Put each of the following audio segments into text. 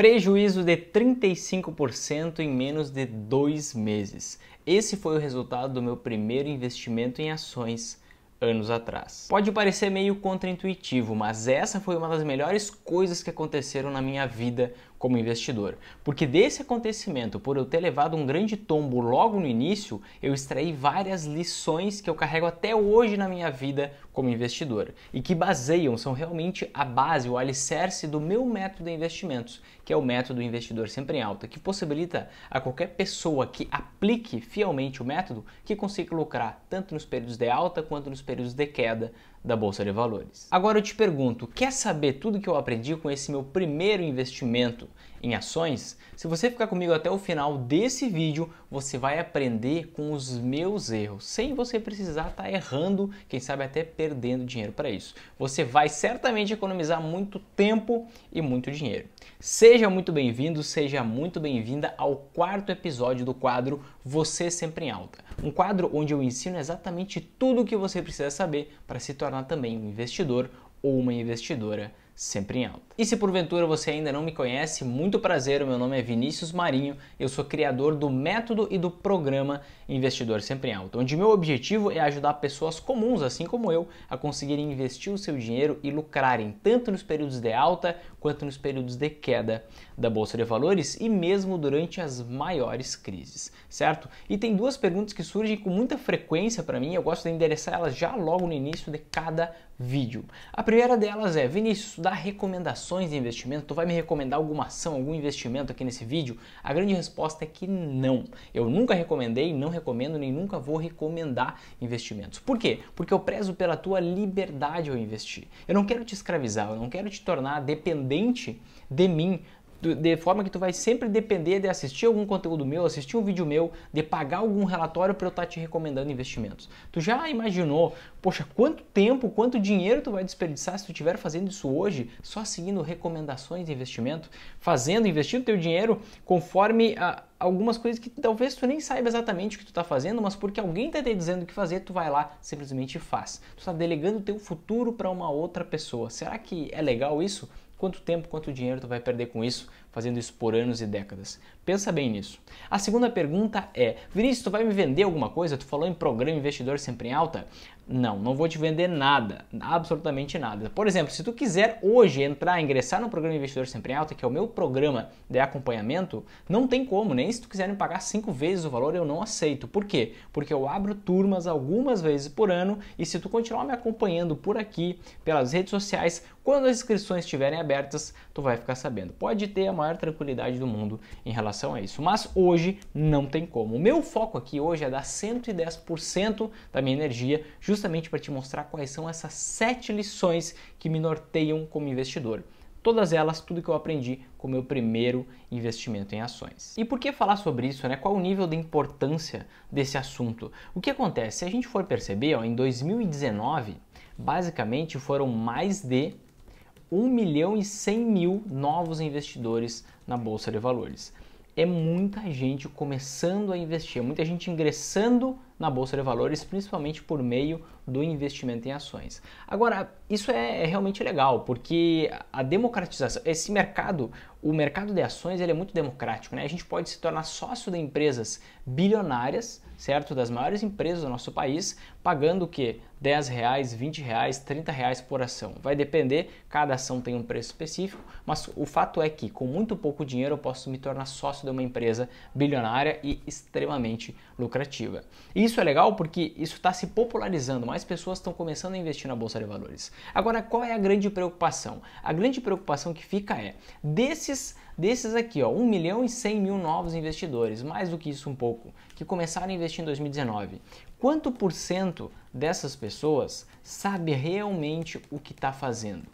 Prejuízo de 35% em menos de dois meses. Esse foi o resultado do meu primeiro investimento em ações anos atrás. Pode parecer meio contraintuitivo, mas essa foi uma das melhores coisas que aconteceram na minha vida como investidor. Porque desse acontecimento, por eu ter levado um grande tombo logo no início, eu extraí várias lições que eu carrego até hoje na minha vida como investidor e que baseiam, são realmente a base, o alicerce do meu método de investimentos, que é o método investidor sempre em alta, que possibilita a qualquer pessoa que aplique fielmente o método que consiga lucrar tanto nos períodos de alta quanto nos períodos de queda da Bolsa de Valores. Agora eu te pergunto, quer saber tudo que eu aprendi com esse meu primeiro investimento em ações? Se você ficar comigo até o final desse vídeo, você vai aprender com os meus erros, sem você precisar estar tá errando, quem sabe até perdendo dinheiro para isso. Você vai certamente economizar muito tempo e muito dinheiro. Seja muito bem-vindo, seja muito bem-vinda ao quarto episódio do quadro Você Sempre em Alta. Um quadro onde eu ensino exatamente tudo o que você precisa saber para se tornar também um investidor ou uma investidora sempre em alta. E se porventura você ainda não me conhece, muito prazer, meu nome é Vinícius Marinho, eu sou criador do método e do programa Investidor Sempre em Alta, onde meu objetivo é ajudar pessoas comuns, assim como eu, a conseguirem investir o seu dinheiro e lucrarem tanto nos períodos de alta quanto nos períodos de queda da bolsa de valores e mesmo durante as maiores crises, certo? E tem duas perguntas que surgem com muita frequência para mim, eu gosto de endereçar elas já logo no início de cada vídeo. A primeira delas é: Vinícius, dá recomendações de investimento? Tu vai me recomendar alguma ação, algum investimento aqui nesse vídeo? A grande resposta é que não. Eu nunca recomendei, não recomendo nem nunca vou recomendar investimentos. Por quê? Porque eu prezo pela tua liberdade ao investir. Eu não quero te escravizar, eu não quero te tornar dependente dependente de mim, de forma que tu vai sempre depender de assistir algum conteúdo meu, assistir um vídeo meu, de pagar algum relatório para eu estar tá te recomendando investimentos. Tu já imaginou, poxa, quanto tempo, quanto dinheiro tu vai desperdiçar se tu estiver fazendo isso hoje, só seguindo recomendações de investimento, fazendo, investindo teu dinheiro conforme a, ah, algumas coisas que talvez tu nem saiba exatamente o que tu está fazendo, mas porque alguém está te dizendo o que fazer, tu vai lá, simplesmente faz. Tu está delegando teu futuro para uma outra pessoa. Será que é legal isso? quanto tempo, quanto dinheiro tu vai perder com isso fazendo isso por anos e décadas? Pensa bem nisso. A segunda pergunta é: Vinícius, tu vai me vender alguma coisa? Tu falou em programa investidor sempre em alta? Não, não vou te vender nada, absolutamente nada. Por exemplo, se tu quiser hoje entrar, ingressar no programa Investidor Sempre em Alta, que é o meu programa de acompanhamento, não tem como, nem se tu quiser me pagar cinco vezes o valor, eu não aceito. Por quê? Porque eu abro turmas algumas vezes por ano e se tu continuar me acompanhando por aqui, pelas redes sociais, quando as inscrições estiverem abertas, tu vai ficar sabendo. Pode ter uma maior tranquilidade do mundo em relação a isso. Mas hoje não tem como. O meu foco aqui hoje é dar 110% da minha energia justamente para te mostrar quais são essas sete lições que me norteiam como investidor todas elas, tudo que eu aprendi com o meu primeiro investimento em ações. E por que falar sobre isso, né? Qual o nível de importância desse assunto? O que acontece? Se a gente for perceber, ó, em 2019, basicamente foram mais de 1 milhão e 100 mil novos investidores na Bolsa de Valores. É muita gente começando a investir, é muita gente ingressando na Bolsa de Valores, principalmente por meio do investimento em ações. Agora, isso é, é, realmente legal, porque a democratização, esse mercado, o mercado de ações, ele é muito democrático, né? A gente pode se tornar sócio de empresas bilionárias, certo? Das maiores empresas do nosso país, pagando o quê? 10 reais, 20 reais, 30 reais por ação. Vai depender, cada ação tem um preço específico, mas o fato é que com muito pouco dinheiro eu posso me tornar sócio de uma empresa bilionária e extremamente lucrativa. E isso é legal porque isso está se popularizando mais mais pessoas estão começando a investir na bolsa de valores. Agora, qual é a grande preocupação? A grande preocupação que fica é desses desses aqui, ó, 1 milhão e 100 mil novos investidores, mais do que isso um pouco, que começaram a investir em 2019. Quanto por cento dessas pessoas sabe realmente o que está fazendo?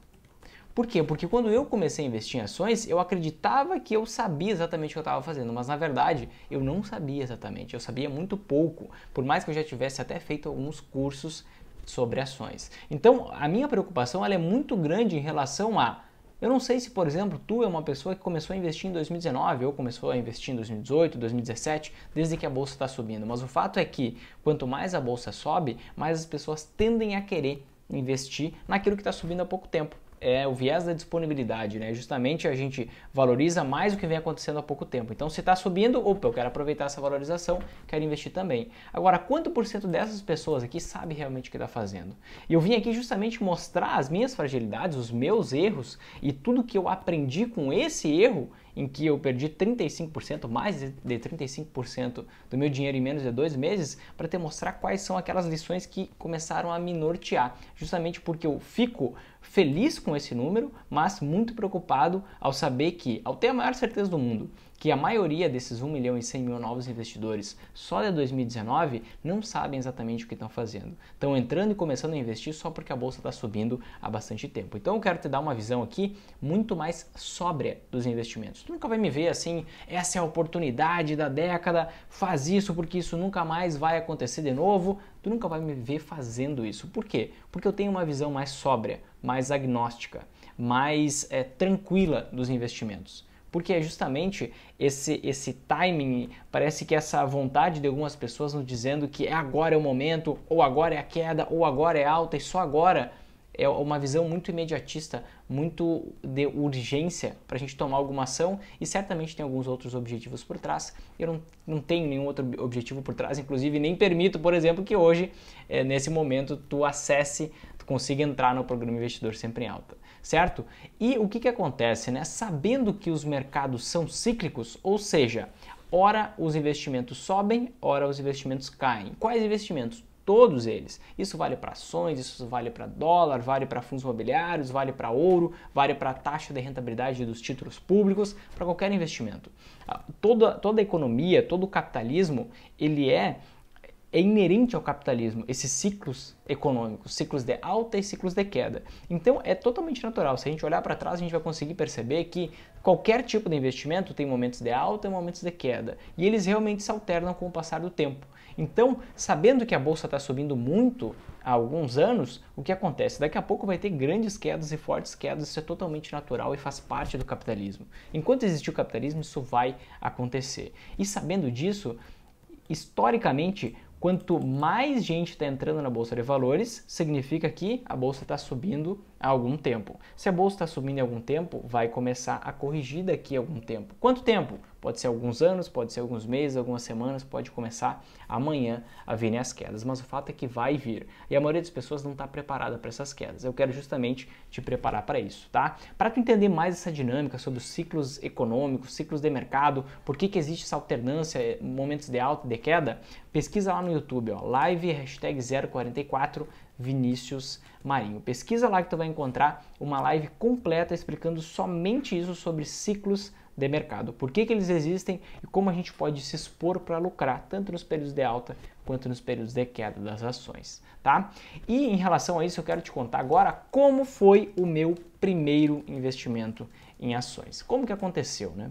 Por quê? Porque quando eu comecei a investir em ações, eu acreditava que eu sabia exatamente o que eu estava fazendo, mas na verdade eu não sabia exatamente, eu sabia muito pouco. Por mais que eu já tivesse até feito alguns cursos sobre ações. Então, a minha preocupação ela é muito grande em relação a eu não sei se, por exemplo, tu é uma pessoa que começou a investir em 2019 ou começou a investir em 2018, 2017, desde que a bolsa está subindo. Mas o fato é que quanto mais a bolsa sobe, mais as pessoas tendem a querer investir naquilo que está subindo há pouco tempo é o viés da disponibilidade, né? Justamente a gente valoriza mais o que vem acontecendo há pouco tempo. Então, se está subindo, opa, eu quero aproveitar essa valorização, quero investir também. Agora, quanto por cento dessas pessoas aqui sabe realmente o que está fazendo? E eu vim aqui justamente mostrar as minhas fragilidades, os meus erros e tudo que eu aprendi com esse erro em que eu perdi 35%, mais de 35% do meu dinheiro em menos de dois meses, para te mostrar quais são aquelas lições que começaram a me nortear, justamente porque eu fico feliz com esse número, mas muito preocupado ao saber que, ao ter a maior certeza do mundo que a maioria desses 1 milhão e 100 mil novos investidores só de 2019 não sabem exatamente o que estão fazendo. Estão entrando e começando a investir só porque a bolsa está subindo há bastante tempo. Então eu quero te dar uma visão aqui muito mais sóbria dos investimentos. Tu nunca vai me ver assim, essa é a oportunidade da década, faz isso porque isso nunca mais vai acontecer de novo. Tu nunca vai me ver fazendo isso. Por quê? Porque eu tenho uma visão mais sóbria, mais agnóstica, mais é, tranquila dos investimentos. Porque é justamente esse, esse timing, parece que essa vontade de algumas pessoas nos dizendo que é agora é o momento, ou agora é a queda, ou agora é alta, e só agora é uma visão muito imediatista, muito de urgência para a gente tomar alguma ação e certamente tem alguns outros objetivos por trás. Eu não, não tenho nenhum outro objetivo por trás, inclusive nem permito, por exemplo, que hoje, é, nesse momento, tu acesse, tu consiga entrar no programa Investidor Sempre em Alta certo? E o que, que acontece, né? Sabendo que os mercados são cíclicos, ou seja, ora os investimentos sobem, ora os investimentos caem. Quais investimentos? Todos eles. Isso vale para ações, isso vale para dólar, vale para fundos imobiliários, vale para ouro, vale para a taxa de rentabilidade dos títulos públicos, para qualquer investimento. Ah, toda, toda a economia, todo o capitalismo, ele é é inerente ao capitalismo, esses ciclos econômicos, ciclos de alta e ciclos de queda. Então é totalmente natural. Se a gente olhar para trás, a gente vai conseguir perceber que qualquer tipo de investimento tem momentos de alta e momentos de queda, e eles realmente se alternam com o passar do tempo. Então, sabendo que a bolsa está subindo muito há alguns anos, o que acontece? Daqui a pouco vai ter grandes quedas e fortes quedas, isso é totalmente natural e faz parte do capitalismo. Enquanto existir o capitalismo, isso vai acontecer. E sabendo disso, historicamente, quanto mais gente está entrando na bolsa de valores, significa que a bolsa está subindo há algum tempo. Se a bolsa está subindo há algum tempo, vai começar a corrigir daqui a algum tempo. Quanto tempo? Pode ser alguns anos, pode ser alguns meses, algumas semanas, pode começar amanhã a virem as quedas, mas o fato é que vai vir. E a maioria das pessoas não está preparada para essas quedas. Eu quero justamente te preparar para isso, tá? Para tu entender mais essa dinâmica sobre os ciclos econômicos, ciclos de mercado, por que, que existe essa alternância, eh, momentos de alta e de queda, pesquisa lá no YouTube, ó, live hashtag 044 Vinícius Marinho. Pesquisa lá que tu vai encontrar uma live completa explicando somente isso sobre ciclos de mercado. Por que, que eles existem e como a gente pode se expor para lucrar, tanto nos períodos de alta quanto nos períodos de queda das ações, tá? E em relação a isso, eu quero te contar agora como foi o meu primeiro investimento em ações. Como que aconteceu, né?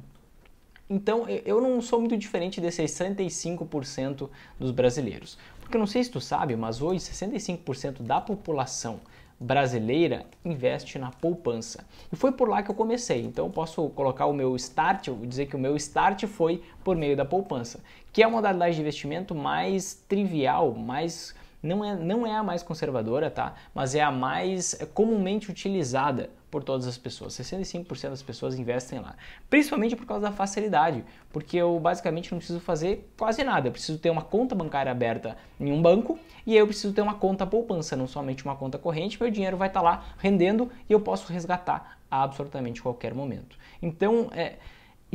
Então, eu não sou muito diferente de 65% dos brasileiros. Porque eu não sei se tu sabe, mas hoje 65% da população brasileira investe na poupança. E foi por lá que eu comecei. Então eu posso colocar o meu start, dizer que o meu start foi por meio da poupança, que é uma modalidade de investimento mais trivial, mais não é, não é a mais conservadora, tá? Mas é a mais é comumente utilizada por todas as pessoas. 65% das pessoas investem lá. Principalmente por causa da facilidade, porque eu basicamente não preciso fazer quase nada. Eu preciso ter uma conta bancária aberta em um banco e aí eu preciso ter uma conta poupança, não somente uma conta corrente. Meu dinheiro vai estar tá lá rendendo e eu posso resgatar a absolutamente qualquer momento. Então, é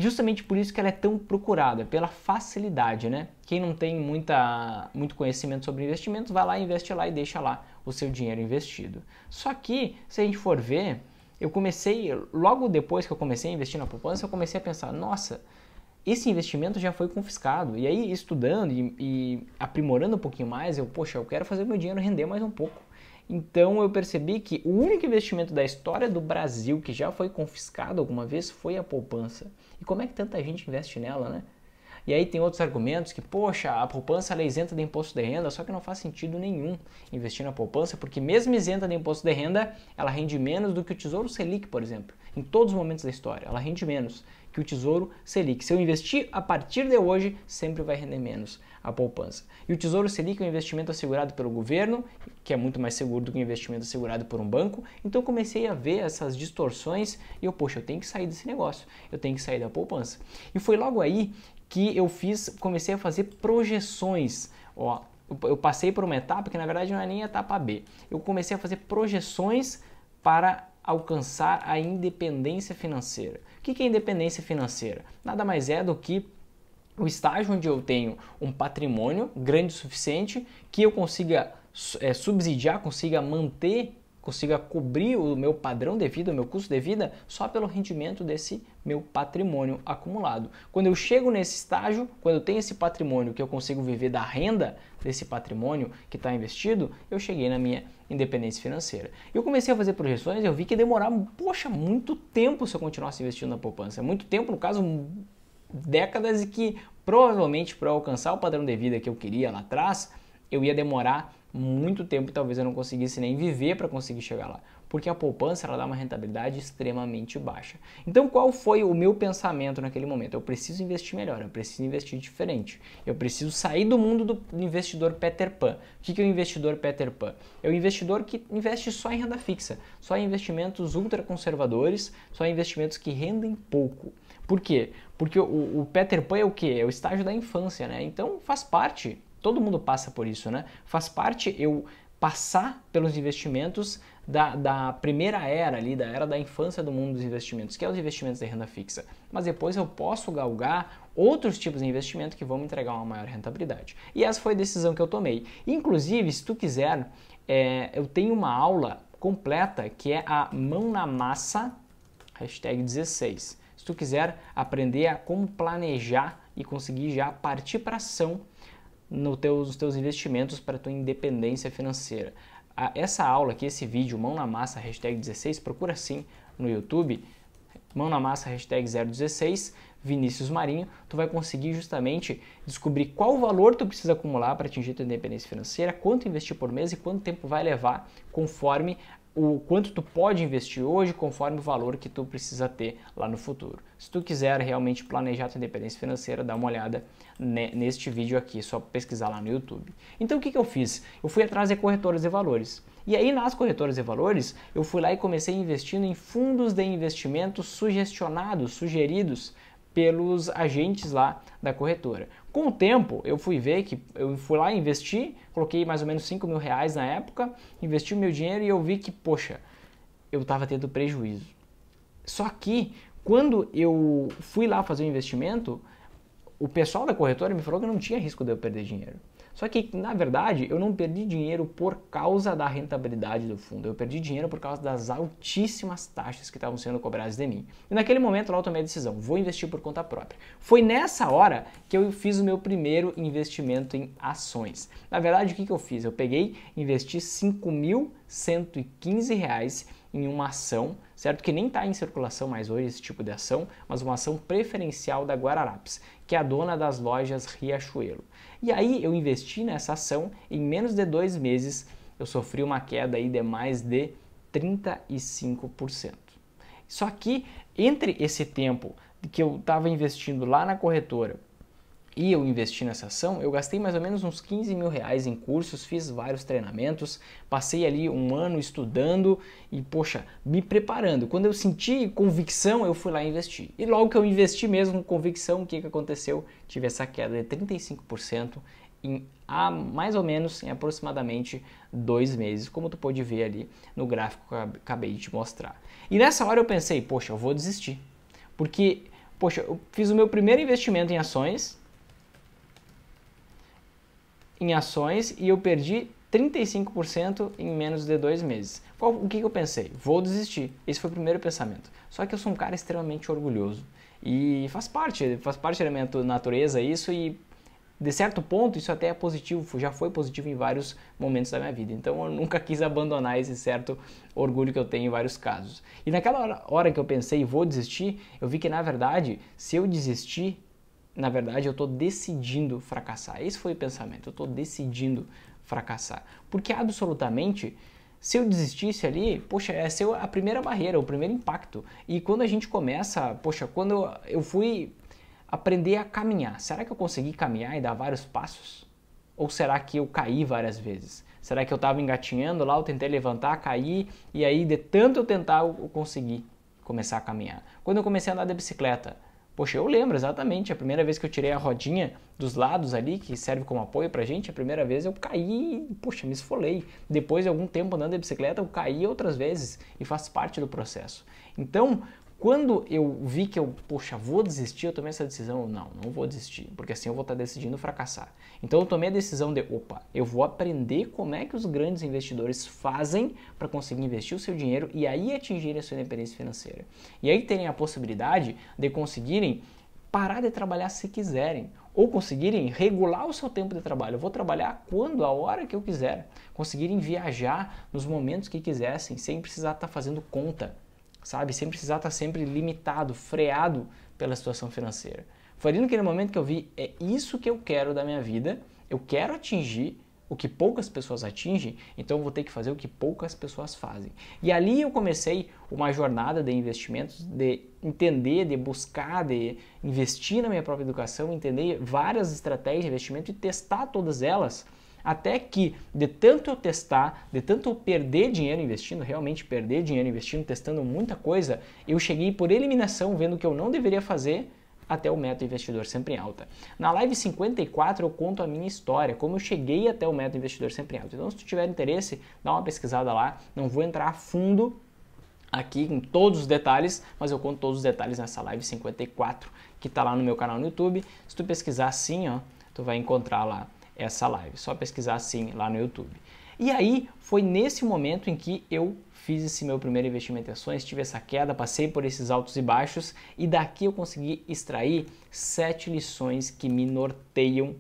e justamente por isso que ela é tão procurada, pela facilidade, né? Quem não tem muita, muito conhecimento sobre investimentos, vai lá, investe lá e deixa lá o seu dinheiro investido. Só que, se a gente for ver, eu comecei, logo depois que eu comecei a investir na poupança, eu comecei a pensar, nossa, esse investimento já foi confiscado. E aí, estudando e, e aprimorando um pouquinho mais, eu, poxa, eu quero fazer meu dinheiro render mais um pouco. Então eu percebi que o único investimento da história do Brasil que já foi confiscado alguma vez foi a poupança. E como é que tanta gente investe nela, né? E aí tem outros argumentos que, poxa, a poupança é isenta de imposto de renda, só que não faz sentido nenhum investir na poupança, porque mesmo isenta de imposto de renda, ela rende menos do que o Tesouro Selic, por exemplo. Em todos os momentos da história, ela rende menos que o Tesouro Selic. Se eu investir a partir de hoje, sempre vai render menos a poupança. E o Tesouro Selic é um investimento assegurado pelo governo, que é muito mais seguro do que um investimento assegurado por um banco. Então comecei a ver essas distorções e eu, poxa, eu tenho que sair desse negócio, eu tenho que sair da poupança. E foi logo aí que eu fiz, comecei a fazer projeções, ó, eu passei por uma etapa que na verdade não é nem a etapa B. Eu comecei a fazer projeções para alcançar a independência financeira. O que é independência financeira? Nada mais é do que o estágio onde eu tenho um patrimônio grande o suficiente que eu consiga é, subsidiar, consiga manter, consiga cobrir o meu padrão de vida, o meu custo de vida, só pelo rendimento desse meu patrimônio acumulado. Quando eu chego nesse estágio, quando eu tenho esse patrimônio que eu consigo viver da renda desse patrimônio que está investido, eu cheguei na minha independência financeira. Eu comecei a fazer projeções, eu vi que demorava poxa, muito tempo se eu continuasse investindo na poupança. Muito tempo, no caso, décadas e que provavelmente para alcançar o padrão de vida que eu queria lá atrás, eu ia demorar muito tempo e talvez eu não conseguisse nem viver para conseguir chegar lá, porque a poupança ela dá uma rentabilidade extremamente baixa. Então, qual foi o meu pensamento naquele momento? Eu preciso investir melhor, eu preciso investir diferente, eu preciso sair do mundo do investidor Peter Pan. O que é o investidor Peter Pan? É o investidor que investe só em renda fixa, só em investimentos ultraconservadores, só em investimentos que rendem pouco. Por quê? Porque o, o Peter Pan é o quê? É o estágio da infância, né? Então faz parte, todo mundo passa por isso, né? Faz parte eu passar pelos investimentos da, da, primeira era ali, da era da infância do mundo dos investimentos, que é os investimentos de renda fixa. Mas depois eu posso galgar outros tipos de investimento que vão me entregar uma maior rentabilidade. E essa foi a decisão que eu tomei. Inclusive, se tu quiser, é, eu tenho uma aula completa que é a mão na massa, hashtag 16. Se tu quiser aprender a como planejar e conseguir já partir para ação no teus, nos teus investimentos para tua independência financeira. Essa aula aqui, esse vídeo, mão na massa, hashtag 16, procura sim no YouTube, mão na massa, hashtag 016, Vinícius Marinho, tu vai conseguir justamente descobrir qual valor tu precisa acumular para atingir tua independência financeira, quanto investir por mês e quanto tempo vai levar conforme o quanto tu pode investir hoje conforme o valor que tu precisa ter lá no futuro. Se tu quiser realmente planejar tua independência financeira, dá uma olhada neste vídeo aqui, é só pesquisar lá no YouTube. Então o que, que eu fiz? Eu fui atrás de corretoras de valores. E aí nas corretoras de valores, eu fui lá e comecei investindo em fundos de investimento sugestionados, sugeridos pelos agentes lá da corretora. Com o tempo, eu fui ver que eu fui lá investir, coloquei mais ou menos 5 mil reais na época, investi o meu dinheiro e eu vi que, poxa, eu estava tendo prejuízo. Só que quando eu fui lá fazer o investimento, o pessoal da corretora me falou que não tinha risco de eu perder dinheiro. Só que, na verdade, eu não perdi dinheiro por causa da rentabilidade do fundo, eu perdi dinheiro por causa das altíssimas taxas que estavam sendo cobradas de mim. E naquele momento lá eu tomei a decisão, vou investir por conta própria. Foi nessa hora que eu fiz o meu primeiro investimento em ações. Na verdade, o que, que eu fiz? Eu peguei, investi R$ 5.115 em uma ação, certo? Que nem está em circulação mais hoje esse tipo de ação, mas uma ação preferencial da Guararapes, que é a dona das lojas Riachuelo. E aí eu investi nessa ação, em menos de dois meses eu sofri uma queda aí de mais de 35%. Só que entre esse tempo que eu estava investindo lá na corretora e eu investi nessa ação, eu gastei mais ou menos uns 15 mil reais em cursos, fiz vários treinamentos, passei ali um ano estudando e, poxa, me preparando. Quando eu senti convicção, eu fui lá investir. E logo que eu investi mesmo com convicção, o que, que aconteceu? Tive essa queda de 35% em a mais ou menos em aproximadamente dois meses, como tu pode ver ali no gráfico que eu acabei de te mostrar. E nessa hora eu pensei, poxa, eu vou desistir, porque poxa, eu fiz o meu primeiro investimento em ações, em ações e eu perdi 35% em menos de dois meses. Qual, o que, que eu pensei? Vou desistir. Esse foi o primeiro pensamento. Só que eu sou um cara extremamente orgulhoso. E faz parte, faz parte da minha natureza isso e de certo ponto isso até é positivo, já foi positivo em vários momentos da minha vida. Então eu nunca quis abandonar esse certo orgulho que eu tenho em vários casos. E naquela hora, hora que eu pensei, vou desistir, eu vi que na verdade, se eu desistir, na verdade, eu estou decidindo fracassar. Esse foi o pensamento. Eu estou decidindo fracassar. Porque absolutamente, se eu desistisse ali, poxa, essa é a primeira barreira, o primeiro impacto. E quando a gente começa, poxa, quando eu, fui aprender a caminhar, será que eu consegui caminhar e dar vários passos? Ou será que eu caí várias vezes? Será que eu estava engatinhando lá, eu tentei levantar, caí, e aí de tanto eu tentar, eu consegui começar a caminhar. Quando eu comecei a andar de bicicleta, Poxa, eu lembro exatamente, a primeira vez que eu tirei a rodinha dos lados ali, que serve como apoio pra gente, a primeira vez eu caí, poxa, me esfolei. Depois de algum tempo andando de bicicleta, eu caí outras vezes e faz parte do processo. Então, quando eu vi que eu, poxa, vou desistir, eu tomei essa decisão, não, não vou desistir, porque assim eu vou estar decidindo fracassar. Então eu tomei a decisão de, opa, eu vou aprender como é que os grandes investidores fazem para conseguir investir o seu dinheiro e aí atingir a sua independência financeira. E aí terem a possibilidade de conseguirem parar de trabalhar se quiserem ou conseguirem regular o seu tempo de trabalho. Eu vou trabalhar quando, a hora que eu quiser, conseguirem viajar nos momentos que quisessem, sem precisar estar fazendo conta sabe? Sem precisar estar sempre limitado, freado pela situação financeira. Foi ali naquele momento que eu vi, é isso que eu quero da minha vida, eu quero atingir o que poucas pessoas atingem, então eu vou ter que fazer o que poucas pessoas fazem. E ali eu comecei uma jornada de investimentos, de entender, de buscar, de investir na minha própria educação, entender várias estratégias de investimento e testar todas elas até que, de tanto eu testar, de tanto eu perder dinheiro investindo, realmente perder dinheiro investindo, testando muita coisa, eu cheguei por eliminação vendo que eu não deveria fazer até o meta investidor sempre em alta. Na live 54 eu conto a minha história, como eu cheguei até o meta investidor sempre em alta. Então, se tu tiver interesse, dá uma pesquisada lá. Não vou entrar a fundo aqui com todos os detalhes, mas eu conto todos os detalhes nessa live 54 que está lá no meu canal no YouTube. Se tu pesquisar assim, ó, tu vai encontrar lá essa live. Só pesquisar assim lá no YouTube. E aí foi nesse momento em que eu fiz esse meu primeiro investimento em ações, tive essa queda, passei por esses altos e baixos e daqui eu consegui extrair sete lições que me norteiam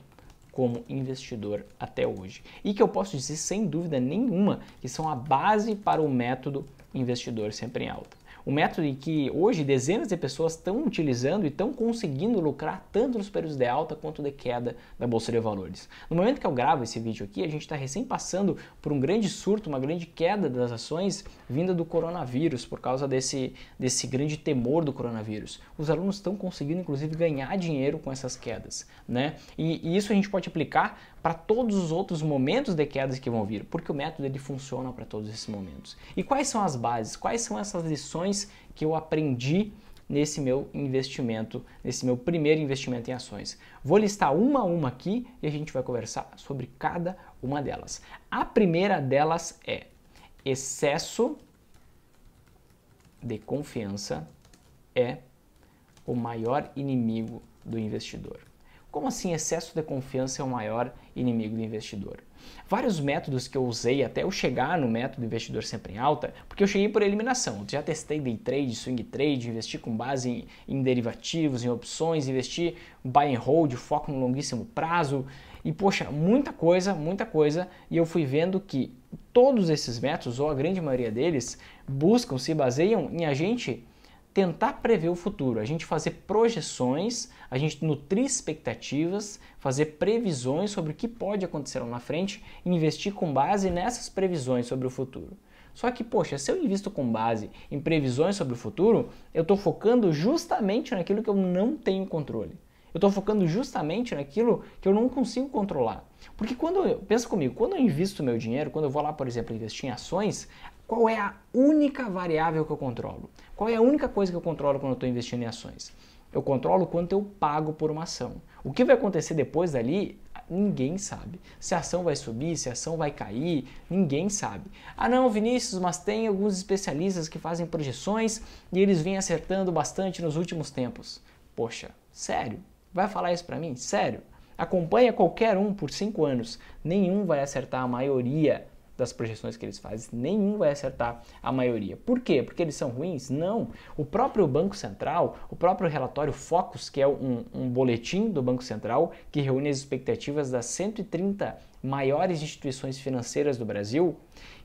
como investidor até hoje. E que eu posso dizer sem dúvida nenhuma que são a base para o método investidor sempre em alta um método em que hoje dezenas de pessoas estão utilizando e estão conseguindo lucrar tanto nos períodos de alta quanto de queda da Bolsa de Valores. No momento que eu gravo esse vídeo aqui, a gente está recém passando por um grande surto, uma grande queda das ações vinda do coronavírus, por causa desse, desse grande temor do coronavírus. Os alunos estão conseguindo, inclusive, ganhar dinheiro com essas quedas. Né? E, e isso a gente pode aplicar para todos os outros momentos de quedas que vão vir, porque o método ele funciona para todos esses momentos. E quais são as bases? Quais são essas lições que eu aprendi nesse meu investimento, nesse meu primeiro investimento em ações? Vou listar uma a uma aqui e a gente vai conversar sobre cada uma delas. A primeira delas é excesso de confiança é o maior inimigo do investidor. Como assim excesso de confiança é o maior inimigo do investidor? Vários métodos que eu usei até eu chegar no método investidor sempre em alta, porque eu cheguei por eliminação. Eu já testei day trade, swing trade, investi com base em, em derivativos, em opções, investi buy and hold, foco no longuíssimo prazo. E poxa, muita coisa, muita coisa. E eu fui vendo que todos esses métodos, ou a grande maioria deles, buscam, se baseiam em a gente tentar prever o futuro, a gente fazer projeções, a gente nutrir expectativas, fazer previsões sobre o que pode acontecer lá na frente e investir com base nessas previsões sobre o futuro. Só que, poxa, se eu invisto com base em previsões sobre o futuro, eu estou focando justamente naquilo que eu não tenho controle. Eu estou focando justamente naquilo que eu não consigo controlar. Porque quando eu, pensa comigo, quando eu invisto meu dinheiro, quando eu vou lá, por exemplo, investir em ações, qual é a única variável que eu controlo? Qual é a única coisa que eu controlo quando eu estou investindo em ações? Eu controlo quanto eu pago por uma ação. O que vai acontecer depois dali, ninguém sabe. Se a ação vai subir, se a ação vai cair, ninguém sabe. Ah, não, Vinícius, mas tem alguns especialistas que fazem projeções e eles vêm acertando bastante nos últimos tempos. Poxa, sério? Vai falar isso para mim? Sério? Acompanha qualquer um por 5 anos, nenhum vai acertar a maioria das projeções que eles fazem, nenhum vai acertar a maioria. Por quê? Porque eles são ruins? Não. O próprio Banco Central, o próprio relatório Focus, que é um, um boletim do Banco Central que reúne as expectativas das 130 maiores instituições financeiras do Brasil,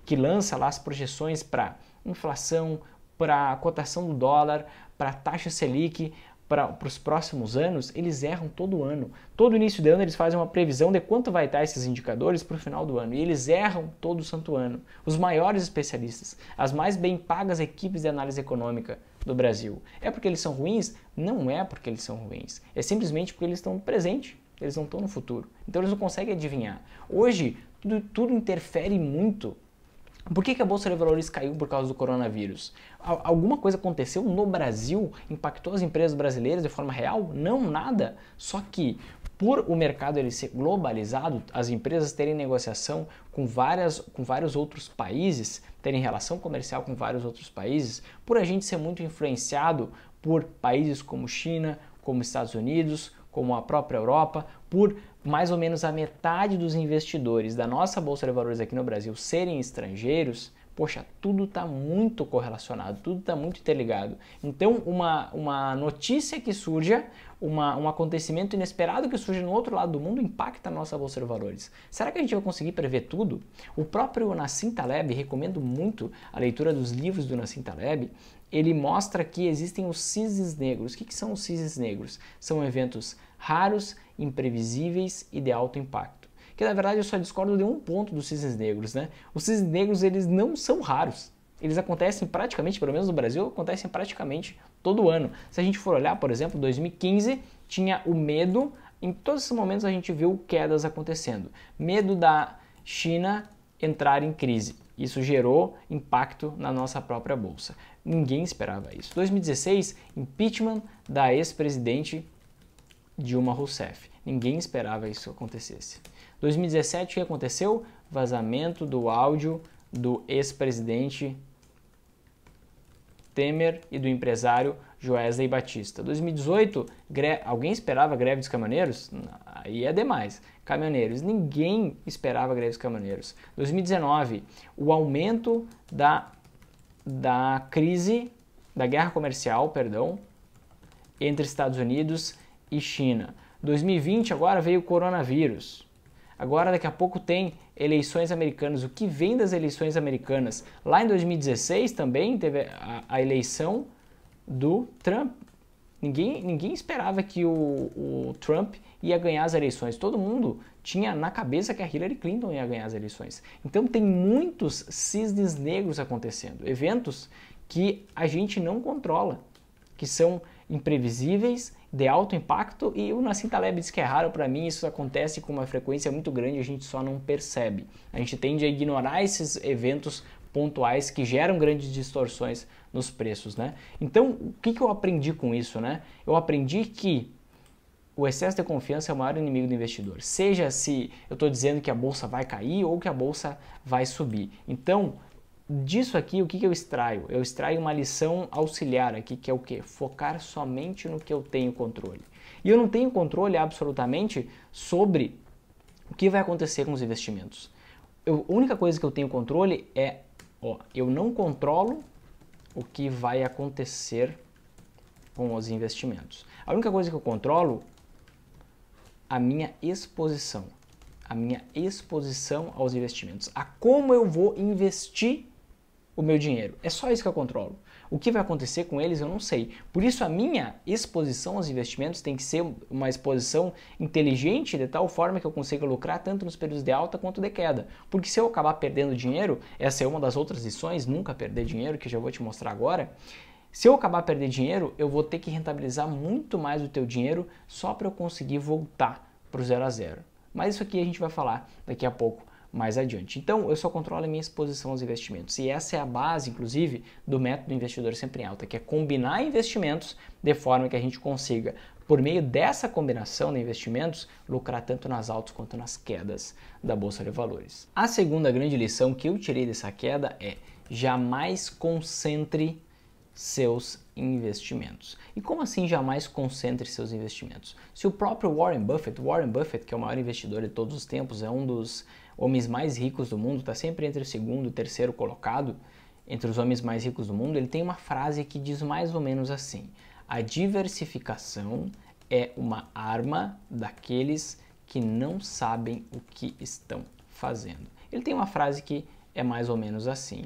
que lança lá as projeções para inflação, para cotação do dólar, para taxa Selic, para os próximos anos, eles erram todo ano. Todo início de ano eles fazem uma previsão de quanto vai estar esses indicadores para o final do ano. E eles erram todo o santo ano. Os maiores especialistas, as mais bem pagas equipes de análise econômica do Brasil. É porque eles são ruins? Não é porque eles são ruins. É simplesmente porque eles estão no presente, eles não estão no futuro. Então eles não conseguem adivinhar. Hoje, tudo, tudo interfere muito por que, que, a Bolsa de Valores caiu por causa do coronavírus? Alguma coisa aconteceu no Brasil? Impactou as empresas brasileiras de forma real? Não, nada. Só que por o mercado ele ser globalizado, as empresas terem negociação com, várias, com vários outros países, terem relação comercial com vários outros países, por a gente ser muito influenciado por países como China, como Estados Unidos, como a própria Europa, por mais ou menos a metade dos investidores da nossa bolsa de valores aqui no Brasil serem estrangeiros, poxa, tudo está muito correlacionado, tudo está muito interligado. Então, uma, uma notícia que surja, uma, um acontecimento inesperado que surge no outro lado do mundo impacta a nossa bolsa de valores. Será que a gente vai conseguir prever tudo? O próprio Nassim Taleb, recomendo muito a leitura dos livros do Nassim Taleb, ele mostra que existem os cisnes negros. O que, que são os cisnes negros? São eventos raros, imprevisíveis e de alto impacto. Que na verdade eu só discordo de um ponto dos cisnes negros, né? Os cisnes negros eles não são raros. Eles acontecem praticamente, pelo menos no Brasil, acontecem praticamente todo ano. Se a gente for olhar, por exemplo, 2015 tinha o medo. Em todos esses momentos a gente viu quedas acontecendo. Medo da China entrar em crise. Isso gerou impacto na nossa própria bolsa. Ninguém esperava isso. 2016, impeachment da ex-presidente Dilma Rousseff. Ninguém esperava isso acontecesse. 2017, o que aconteceu? Vazamento do áudio do ex-presidente Temer e do empresário Joesley Batista. 2018, gre... alguém esperava greve dos caminhoneiros? Aí é demais. Caminhoneiros, ninguém esperava greve dos caminhoneiros. 2019, o aumento da, da crise, da guerra comercial, perdão, entre Estados Unidos e China. 2020 agora veio o coronavírus. Agora daqui a pouco tem eleições americanas. O que vem das eleições americanas? Lá em 2016 também teve a, a eleição do Trump. Ninguém, ninguém esperava que o, o Trump ia ganhar as eleições. Todo mundo tinha na cabeça que a Hillary Clinton ia ganhar as eleições. Então tem muitos cisnes negros acontecendo, eventos que a gente não controla, que são imprevisíveis de alto impacto e o Nassim Taleb diz que é raro para mim, isso acontece com uma frequência muito grande, a gente só não percebe. A gente tende a ignorar esses eventos pontuais que geram grandes distorções nos preços, né? Então, o que, que eu aprendi com isso, né? Eu aprendi que o excesso de confiança é o maior inimigo do investidor. Seja se eu estou dizendo que a bolsa vai cair ou que a bolsa vai subir. Então, Disso aqui, o que, que eu extraio? Eu extraio uma lição auxiliar aqui, que é o que? Focar somente no que eu tenho controle. E eu não tenho controle absolutamente sobre o que vai acontecer com os investimentos. Eu, a única coisa que eu tenho controle é, ó, eu não controlo o que vai acontecer com os investimentos. A única coisa que eu controlo a minha exposição, a minha exposição aos investimentos, a como eu vou investir o meu dinheiro. É só isso que eu controlo. O que vai acontecer com eles eu não sei. Por isso a minha exposição aos investimentos tem que ser uma exposição inteligente de tal forma que eu consiga lucrar tanto nos períodos de alta quanto de queda. Porque se eu acabar perdendo dinheiro, essa é uma das outras lições, nunca perder dinheiro, que já vou te mostrar agora. Se eu acabar perdendo dinheiro, eu vou ter que rentabilizar muito mais o teu dinheiro só para eu conseguir voltar para o zero a zero. Mas isso aqui a gente vai falar daqui a pouco mais adiante. Então, eu só controlo a minha exposição aos investimentos. E essa é a base, inclusive, do método investidor sempre em alta, que é combinar investimentos de forma que a gente consiga, por meio dessa combinação de investimentos, lucrar tanto nas altas quanto nas quedas da bolsa de valores. A segunda grande lição que eu tirei dessa queda é: jamais concentre seus investimentos. E como assim jamais concentre seus investimentos? Se o próprio Warren Buffett, Warren Buffett, que é o maior investidor de todos os tempos, é um dos homens mais ricos do mundo, está sempre entre o segundo e terceiro colocado, entre os homens mais ricos do mundo, ele tem uma frase que diz mais ou menos assim: a diversificação é uma arma daqueles que não sabem o que estão fazendo. Ele tem uma frase que é mais ou menos assim.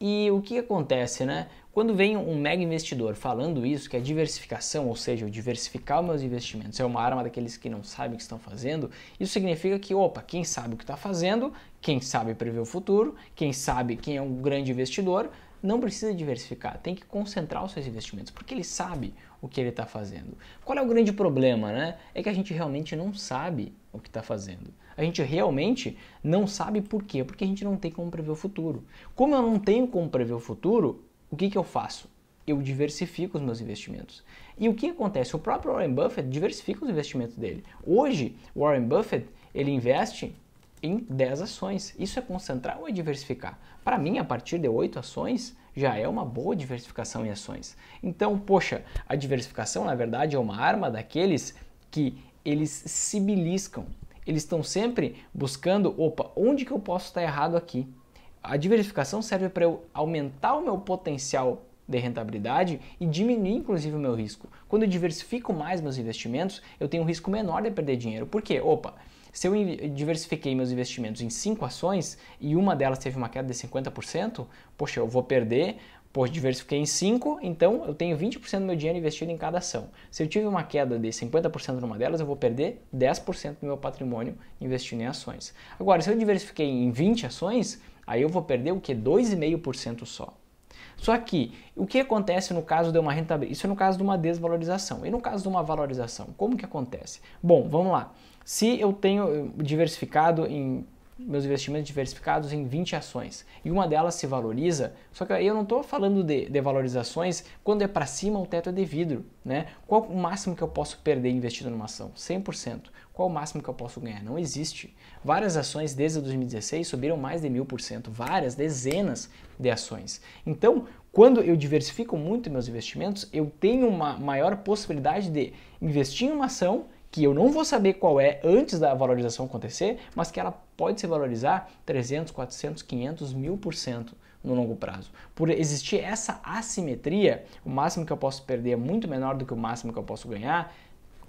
E o que acontece, né? Quando vem um mega investidor falando isso, que a é diversificação, ou seja, eu diversificar meus investimentos é uma arma daqueles que não sabem o que estão fazendo, isso significa que, opa, quem sabe o que está fazendo, quem sabe prever o futuro, quem sabe quem é um grande investidor, não precisa diversificar, tem que concentrar os seus investimentos, porque ele sabe o que ele está fazendo. Qual é o grande problema, né? É que a gente realmente não sabe o que está fazendo. A gente realmente não sabe por quê, porque a gente não tem como prever o futuro. Como eu não tenho como prever o futuro, o que, que eu faço? Eu diversifico os meus investimentos. E o que acontece? O próprio Warren Buffett diversifica os investimentos dele. Hoje, o Warren Buffett ele investe em 10 ações. Isso é concentrar ou é diversificar? Para mim, a partir de 8 ações, já é uma boa diversificação em ações. Então, poxa, a diversificação na verdade é uma arma daqueles que eles se beliscam. Eles estão sempre buscando, opa, onde que eu posso estar errado aqui? A diversificação serve para eu aumentar o meu potencial de rentabilidade e diminuir inclusive o meu risco. Quando eu diversifico mais meus investimentos, eu tenho um risco menor de perder dinheiro. Por quê? Opa, se eu diversifiquei meus investimentos em cinco ações e uma delas teve uma queda de 50%, poxa, eu vou perder. Pô, diversifiquei em 5, então eu tenho 20% do meu dinheiro investido em cada ação. Se eu tive uma queda de 50% numa delas, eu vou perder 10% do meu patrimônio investido em ações. Agora, se eu diversifiquei em 20 ações, Aí eu vou perder o que? 2,5% só. Só que o que acontece no caso de uma rentabilidade? Isso é no caso de uma desvalorização. E no caso de uma valorização, como que acontece? Bom, vamos lá. Se eu tenho eh, diversificado em meus investimentos diversificados em 20 ações e uma delas se valoriza, só que eu não estou falando de, de, valorizações quando é para cima o teto é de vidro, né? Qual o máximo que eu posso perder investido numa ação? 100%. Qual o máximo que eu posso ganhar? Não existe. Várias ações desde 2016 subiram mais de mil por cento, várias dezenas de ações. Então, quando eu diversifico muito meus investimentos, eu tenho uma maior possibilidade de investir em uma ação que eu não vou saber qual é antes da valorização acontecer, mas que ela pode se valorizar 300, 400, 500, mil por cento no longo prazo. Por existir essa assimetria, o máximo que eu posso perder é muito menor do que o máximo que eu posso ganhar.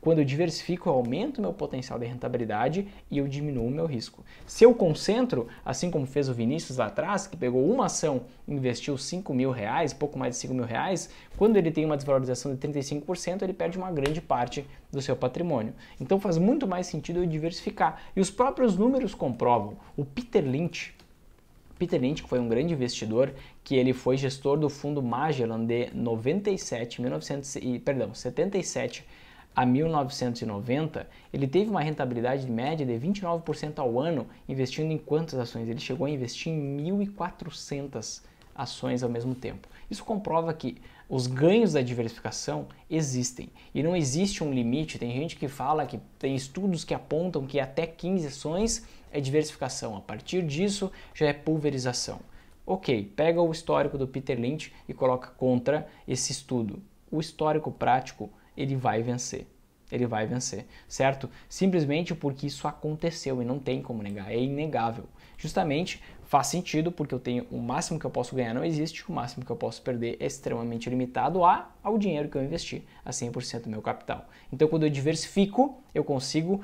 Quando eu diversifico, eu aumento meu potencial de rentabilidade e eu diminuo meu risco. Se eu concentro, assim como fez o Vinícius lá atrás, que pegou uma ação e investiu 5 mil reais, pouco mais de 5 mil reais, quando ele tem uma desvalorização de 35%, ele perde uma grande parte do seu patrimônio. Então faz muito mais sentido eu diversificar. E os próprios números comprovam. O Peter Lynch, Peter Lynch, que foi um grande investidor, que ele foi gestor do fundo Magellan de 97, 1900, perdão, 77 a 1990, ele teve uma rentabilidade média de 29% ao ano, investindo em quantas ações? Ele chegou a investir em 1.400 ações ao mesmo tempo. Isso comprova que os ganhos da diversificação existem e não existe um limite. Tem gente que fala que tem estudos que apontam que até 15 ações é diversificação, a partir disso já é pulverização. Ok, pega o histórico do Peter Lynch e coloca contra esse estudo. O histórico prático ele vai vencer. Ele vai vencer, certo? Simplesmente porque isso aconteceu e não tem como negar, é inegável. Justamente faz sentido porque eu tenho o máximo que eu posso ganhar não existe, o máximo que eu posso perder é extremamente limitado a, ao dinheiro que eu investi, a 100% do meu capital. Então, quando eu diversifico, eu consigo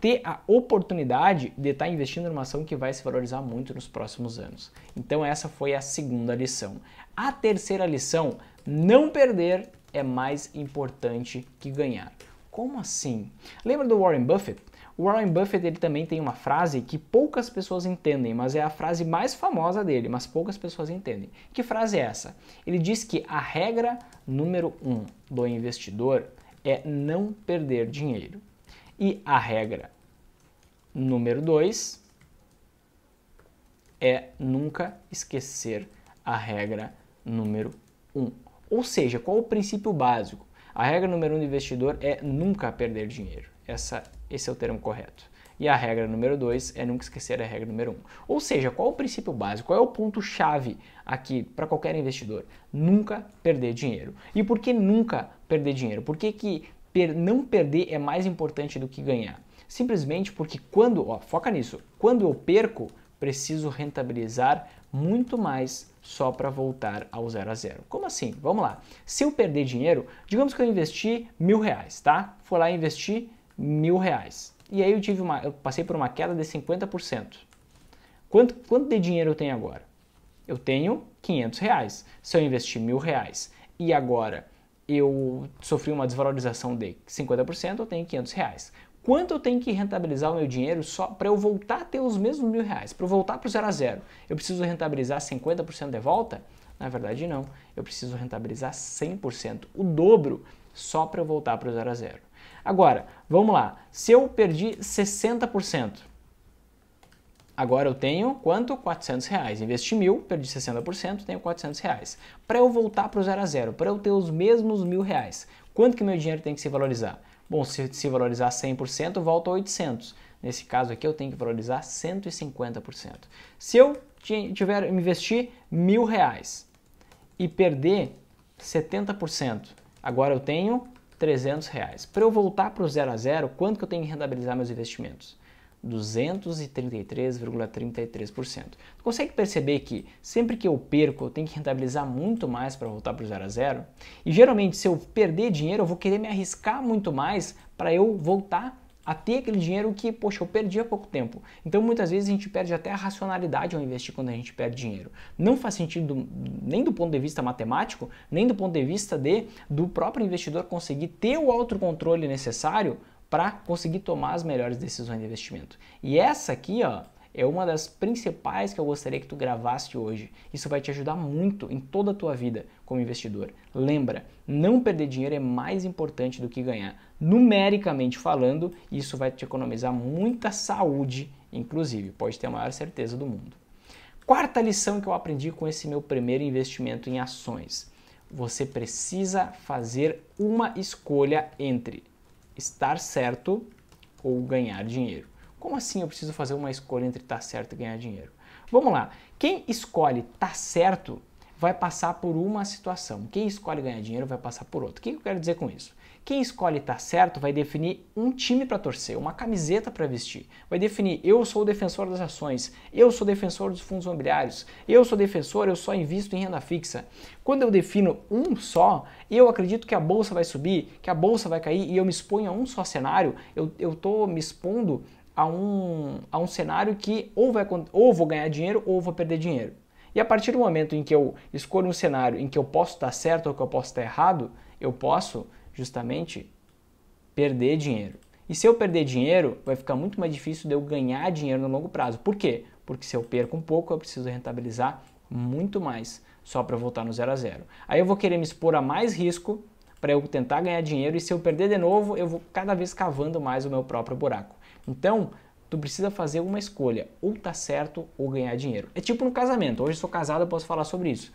ter a oportunidade de estar investindo numa ação que vai se valorizar muito nos próximos anos. Então essa foi a segunda lição. A terceira lição, não perder é mais importante que ganhar. Como assim? Lembra do Warren Buffett? O Warren Buffett ele também tem uma frase que poucas pessoas entendem, mas é a frase mais famosa dele, mas poucas pessoas entendem. Que frase é essa? Ele diz que a regra número um do investidor é não perder dinheiro. E a regra número dois é nunca esquecer a regra número um. Ou seja, qual o princípio básico? A regra número um do investidor é nunca perder dinheiro. Essa, esse é o termo correto. E a regra número dois é nunca esquecer a regra número Um. Ou seja, qual o princípio básico, qual é o ponto-chave aqui para qualquer investidor? Nunca perder dinheiro. E por que nunca perder dinheiro? Por que, que per não perder é mais importante do que ganhar? Simplesmente porque quando, ó, foca nisso, quando eu perco, preciso rentabilizar muito mais só para voltar ao zero a zero. Como assim? Vamos lá. Se eu perder dinheiro, digamos que eu investi mil reais, tá? Fui lá investir mil reais. E aí eu tive uma, eu passei por uma queda de 50%. Quanto, quanto de dinheiro eu tenho agora? Eu tenho 500 reais. Se eu investi mil reais e agora eu sofri uma desvalorização de 50%, eu tenho 500 reais quanto eu tenho que rentabilizar o meu dinheiro só para eu voltar a ter os mesmos mil reais, para eu voltar para o zero a zero. Eu preciso rentabilizar 50% de volta? Na verdade, não. Eu preciso rentabilizar 100%, o dobro, só para eu voltar para o zero a zero. Agora, vamos lá. Se eu perdi 60%, agora eu tenho quanto? 400 reais. Investi mil, perdi 60%, tenho 400 reais. Para eu voltar para o zero a zero, para eu ter os mesmos mil reais, quanto que meu dinheiro tem que se valorizar? Bom, se, se valorizar 100%, volta a 800. Nesse caso aqui, eu tenho que valorizar 150%. Se eu tiver investir mil reais e perder 70%, agora eu tenho 300 reais. Para eu voltar para o zero a zero, quanto que eu tenho que rentabilizar meus investimentos? 233,33%. consegue perceber que sempre que eu perco, eu tenho que rentabilizar muito mais para voltar para o zero a zero? E geralmente, se eu perder dinheiro, eu vou querer me arriscar muito mais para eu voltar a ter aquele dinheiro que, poxa, eu perdi há pouco tempo. Então, muitas vezes a gente perde até a racionalidade ao investir quando a gente perde dinheiro. Não faz sentido nem do ponto de vista matemático, nem do ponto de vista de do próprio investidor conseguir ter o autocontrole necessário para conseguir tomar as melhores decisões de investimento. E essa aqui, ó, é uma das principais que eu gostaria que tu gravasse hoje. Isso vai te ajudar muito em toda a tua vida como investidor. Lembra, não perder dinheiro é mais importante do que ganhar. Numericamente falando, isso vai te economizar muita saúde, inclusive, pode ter a maior certeza do mundo. Quarta lição que eu aprendi com esse meu primeiro investimento em ações. Você precisa fazer uma escolha entre estar certo ou ganhar dinheiro. Como assim eu preciso fazer uma escolha entre estar certo e ganhar dinheiro? Vamos lá. Quem escolhe estar certo vai passar por uma situação. Quem escolhe ganhar dinheiro vai passar por outra. O que eu quero dizer com isso? Quem escolhe estar tá certo vai definir um time para torcer, uma camiseta para vestir. Vai definir: eu sou o defensor das ações, eu sou defensor dos fundos imobiliários, eu sou defensor, eu só invisto em renda fixa. Quando eu defino um só, eu acredito que a bolsa vai subir, que a bolsa vai cair e eu me exponho a um só cenário, eu estou me expondo a um, a um cenário que ou, vai, ou vou ganhar dinheiro ou vou perder dinheiro. E a partir do momento em que eu escolho um cenário em que eu posso estar tá certo ou que eu posso estar tá errado, eu posso justamente perder dinheiro. E se eu perder dinheiro, vai ficar muito mais difícil de eu ganhar dinheiro no longo prazo. Por quê? Porque se eu perco um pouco, eu preciso rentabilizar muito mais só para voltar no zero a zero. Aí eu vou querer me expor a mais risco para eu tentar ganhar dinheiro e se eu perder de novo, eu vou cada vez cavando mais o meu próprio buraco. Então, tu precisa fazer uma escolha, ou tá certo ou ganhar dinheiro. É tipo no casamento. Hoje eu sou casado, eu posso falar sobre isso.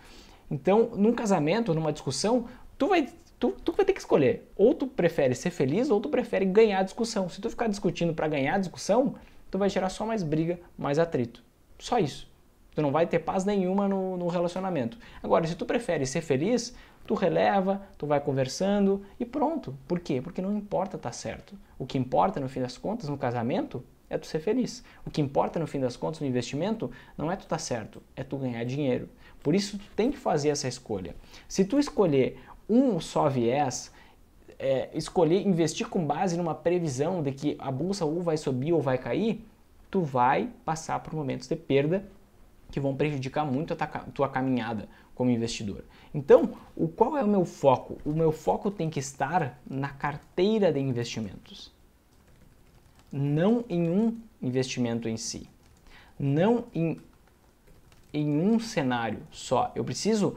Então, num casamento, numa discussão, tu vai tu, tu vai ter que escolher. Ou tu prefere ser feliz ou tu prefere ganhar discussão. Se tu ficar discutindo para ganhar discussão, tu vai gerar só mais briga, mais atrito. Só isso. Tu não vai ter paz nenhuma no, no relacionamento. Agora, se tu prefere ser feliz, tu releva, tu vai conversando e pronto. Por quê? Porque não importa estar tá certo. O que importa, no fim das contas, no casamento, é tu ser feliz. O que importa, no fim das contas, no investimento, não é tu estar tá certo, é tu ganhar dinheiro. Por isso, tu tem que fazer essa escolha. Se tu escolher um só viés, é, escolher investir com base numa previsão de que a bolsa ou vai subir ou vai cair, tu vai passar por momentos de perda que vão prejudicar muito a tua caminhada como investidor. Então, o qual é o meu foco? O meu foco tem que estar na carteira de investimentos, não em um investimento em si, não em, em um cenário só. Eu preciso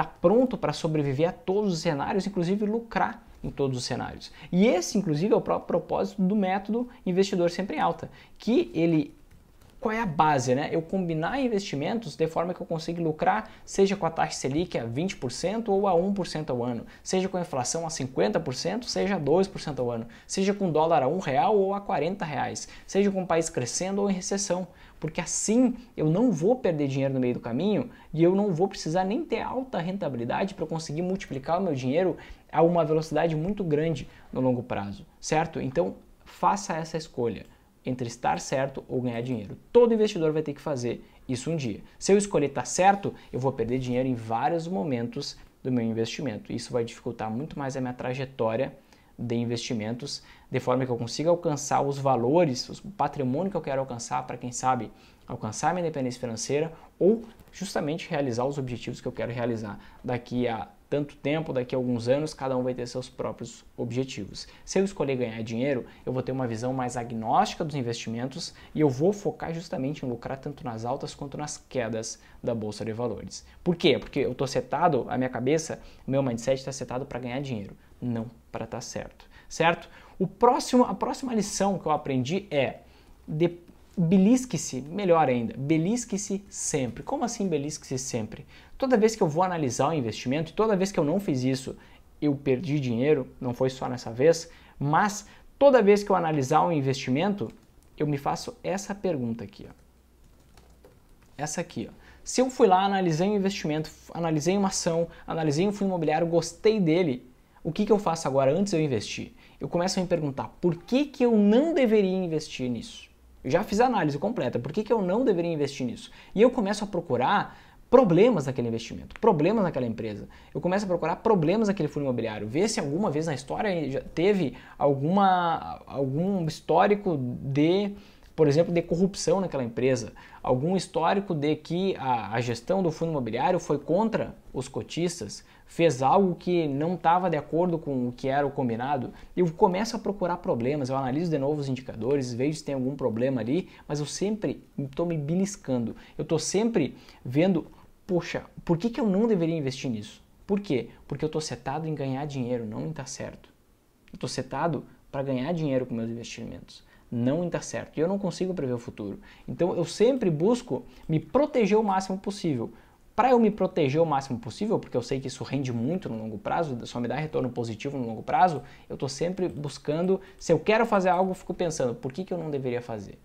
está pronto para sobreviver a todos os cenários, inclusive lucrar em todos os cenários. E esse, inclusive, é o próprio propósito do método investidor sempre em alta, que ele qual é a base, né? Eu combinar investimentos de forma que eu consiga lucrar, seja com a taxa Selic a 20% ou a 1% ao ano, seja com a inflação a 50%, seja a 2% ao ano, seja com dólar a 1 real ou a 40 reais, seja com o país crescendo ou em recessão, porque assim eu não vou perder dinheiro no meio do caminho e eu não vou precisar nem ter alta rentabilidade para conseguir multiplicar o meu dinheiro a uma velocidade muito grande no longo prazo, certo? Então faça essa escolha entre estar certo ou ganhar dinheiro. Todo investidor vai ter que fazer isso um dia. Se eu escolher estar certo, eu vou perder dinheiro em vários momentos do meu investimento. Isso vai dificultar muito mais a minha trajetória de investimentos, de forma que eu consiga alcançar os valores, o patrimônio que eu quero alcançar para quem sabe alcançar minha independência financeira ou justamente realizar os objetivos que eu quero realizar daqui a tanto tempo, daqui a alguns anos, cada um vai ter seus próprios objetivos. Se eu escolher ganhar dinheiro, eu vou ter uma visão mais agnóstica dos investimentos e eu vou focar justamente em lucrar tanto nas altas quanto nas quedas da bolsa de valores. Por quê? Porque eu estou setado, a minha cabeça, meu mindset está setado para ganhar dinheiro, não para estar tá certo, certo? O próximo, a próxima lição que eu aprendi é depois belisque-se, melhor ainda, belisque-se sempre. Como assim belisque-se sempre? Toda vez que eu vou analisar o investimento, toda vez que eu não fiz isso, eu perdi dinheiro, não foi só nessa vez, mas toda vez que eu analisar um investimento, eu me faço essa pergunta aqui. Ó. Essa aqui. Ó. Se eu fui lá, analisei um investimento, analisei uma ação, analisei um fundo imobiliário, gostei dele, o que, que eu faço agora antes de eu investir? Eu começo a me perguntar por que, que eu não deveria investir nisso? já fiz a análise completa, por que, que eu não deveria investir nisso? E eu começo a procurar problemas naquele investimento, problemas naquela empresa. Eu começo a procurar problemas naquele fundo imobiliário, ver se alguma vez na história já teve alguma, algum histórico de, por exemplo, de corrupção naquela empresa, algum histórico de que a, a gestão do fundo imobiliário foi contra os cotistas, fez algo que não estava de acordo com o que era o combinado, eu começo a procurar problemas, eu analiso de novo os indicadores, vejo se tem algum problema ali, mas eu sempre estou me beliscando, eu estou sempre vendo, poxa, por que, que eu não deveria investir nisso? Por quê? Porque eu estou setado em ganhar dinheiro, não em estar tá certo. Eu estou setado para ganhar dinheiro com meus investimentos não está certo. E eu não consigo prever o futuro. Então eu sempre busco me proteger o máximo possível para eu me proteger o máximo possível, porque eu sei que isso rende muito no longo prazo, só me dá retorno positivo no longo prazo, eu estou sempre buscando, se eu quero fazer algo, eu fico pensando, por que, que eu não deveria fazer?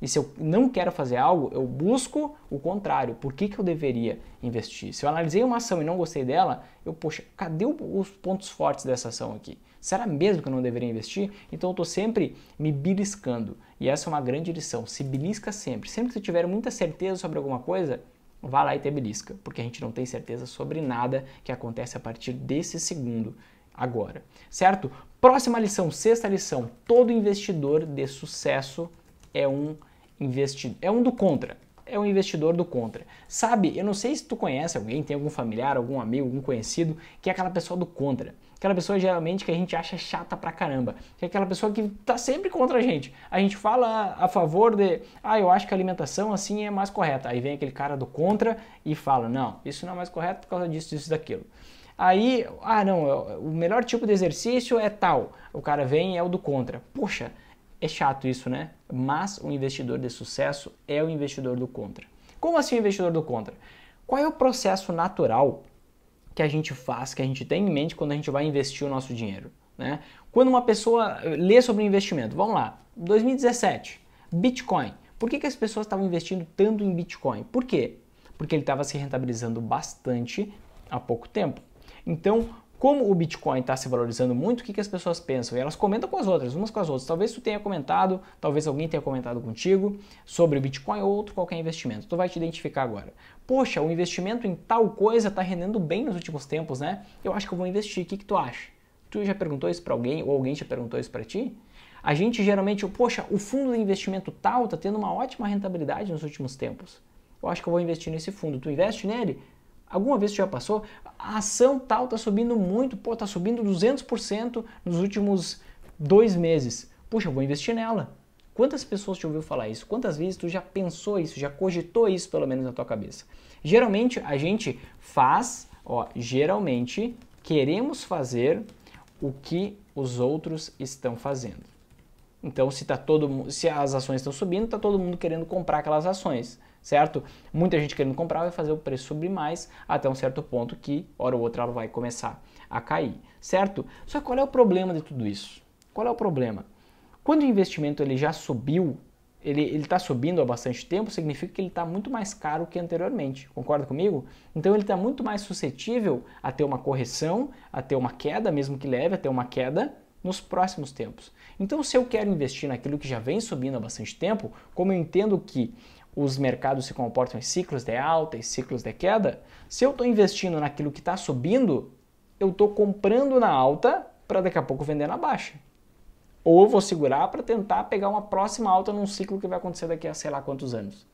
E se eu não quero fazer algo, eu busco o contrário, por que, que eu deveria investir? Se eu analisei uma ação e não gostei dela, eu, poxa, cadê os pontos fortes dessa ação aqui? Será mesmo que eu não deveria investir? Então eu estou sempre me beliscando. E essa é uma grande lição. Se belisca sempre. Sempre que você tiver muita certeza sobre alguma coisa, vá lá e belisca, porque a gente não tem certeza sobre nada que acontece a partir desse segundo agora, certo? Próxima lição, sexta lição. Todo investidor de sucesso é um investidor, é um do contra. É um investidor do contra. Sabe, eu não sei se tu conhece alguém, tem algum familiar, algum amigo, algum conhecido que é aquela pessoa do contra Aquela pessoa geralmente que a gente acha chata pra caramba. Que é aquela pessoa que tá sempre contra a gente. A gente fala a favor de, ah, eu acho que a alimentação assim é mais correta. Aí vem aquele cara do contra e fala, não, isso não é mais correto por causa disso, disso, daquilo. Aí, ah, não, o melhor tipo de exercício é tal. O cara vem e é o do contra. Poxa, é chato isso, né? Mas o um investidor de sucesso é o investidor do contra. Como assim o investidor do contra? Qual é o processo natural que a gente faz, que a gente tem em mente quando a gente vai investir o nosso dinheiro. Né? Quando uma pessoa eh, lê sobre investimento, vamos lá, 2017, Bitcoin. Por que, que as pessoas estavam investindo tanto em Bitcoin? Por quê? Porque ele estava se rentabilizando bastante há pouco tempo. Então, como o Bitcoin está se valorizando muito, o que, que as pessoas pensam? E elas comentam com as outras, umas com as outras. Talvez tu tenha comentado, talvez alguém tenha comentado contigo sobre o Bitcoin ou outro qualquer investimento. Tu vai te identificar agora. Poxa, o investimento em tal coisa está rendendo bem nos últimos tempos, né? Eu acho que eu vou investir. O que, que tu acha? Tu já perguntou isso para alguém ou alguém já perguntou isso para ti? A gente geralmente, poxa, o fundo de investimento tal está tendo uma ótima rentabilidade nos últimos tempos. Eu acho que eu vou investir nesse fundo. Tu investe nele? Alguma vez já passou? A ação tal está subindo muito, pô, está subindo 200% nos últimos dois meses. Puxa, eu vou investir nela. Quantas pessoas te ouviu falar isso? Quantas vezes tu já pensou isso, já cogitou isso pelo menos na tua cabeça? Geralmente a gente faz, ó, geralmente queremos fazer o que os outros estão fazendo. Então, se, tá todo, se as ações estão subindo, está todo mundo querendo comprar aquelas ações certo? Muita gente querendo comprar vai fazer o preço subir mais até um certo ponto que, hora ou outra, ela vai começar a cair, certo? Só que qual é o problema de tudo isso? Qual é o problema? Quando o investimento ele já subiu, ele está subindo há bastante tempo, significa que ele está muito mais caro que anteriormente, concorda comigo? Então ele está muito mais suscetível a ter uma correção, a ter uma queda, mesmo que leve, a ter uma queda nos próximos tempos. Então, se eu quero investir naquilo que já vem subindo há bastante tempo, como eu entendo que os mercados se comportam em ciclos de alta e ciclos de queda, se eu estou investindo naquilo que está subindo, eu estou comprando na alta para daqui a pouco vender na baixa. Ou vou segurar para tentar pegar uma próxima alta num ciclo que vai acontecer daqui a sei lá quantos anos.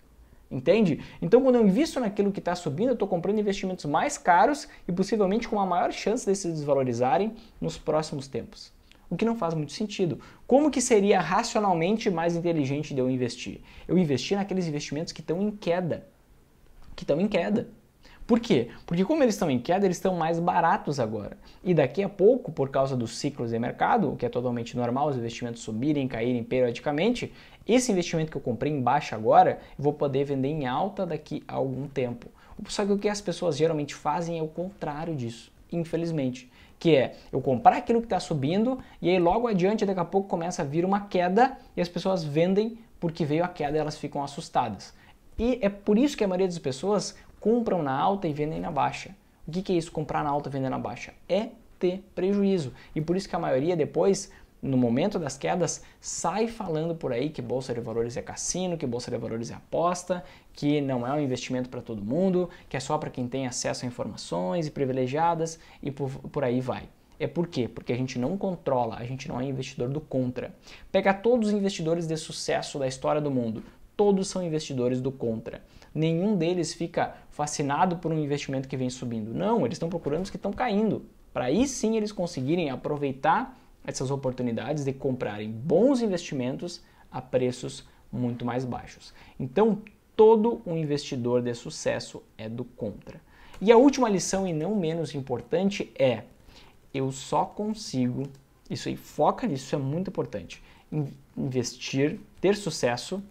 Entende? Então, quando eu invisto naquilo que está subindo, eu estou comprando investimentos mais caros e possivelmente com uma maior chance de se desvalorizarem nos próximos tempos o que não faz muito sentido. Como que seria racionalmente mais inteligente de eu investir? Eu investir naqueles investimentos que estão em queda. Que estão em queda. Por quê? Porque como eles estão em queda, eles estão mais baratos agora. E daqui a pouco, por causa dos ciclos de mercado, o que é totalmente normal, os investimentos subirem, caírem periodicamente, esse investimento que eu comprei em baixa agora, eu vou poder vender em alta daqui a algum tempo. Só que o que as pessoas geralmente fazem é o contrário disso, infelizmente que é eu comprar aquilo que está subindo e aí logo adiante, daqui a pouco, começa a vir uma queda e as pessoas vendem porque veio a queda e elas ficam assustadas. E é por isso que a maioria das pessoas compram na alta e vendem na baixa. O que, que é isso, comprar na alta e vender na baixa? É ter prejuízo. E por isso que a maioria depois no momento das quedas, sai falando por aí que bolsa de valores é cassino, que bolsa de valores é aposta, que não é um investimento para todo mundo, que é só para quem tem acesso a informações e privilegiadas e por, por aí vai. É por quê? Porque a gente não controla, a gente não é investidor do contra. Pega todos os investidores de sucesso da história do mundo, todos são investidores do contra. Nenhum deles fica fascinado por um investimento que vem subindo. Não, eles estão procurando os que estão caindo. Para aí sim eles conseguirem aproveitar essas oportunidades de comprarem bons investimentos a preços muito mais baixos. Então, todo um investidor de sucesso é do contra. E a última lição, e não menos importante, é: eu só consigo, isso aí, foca nisso, isso é muito importante. Investir, ter sucesso,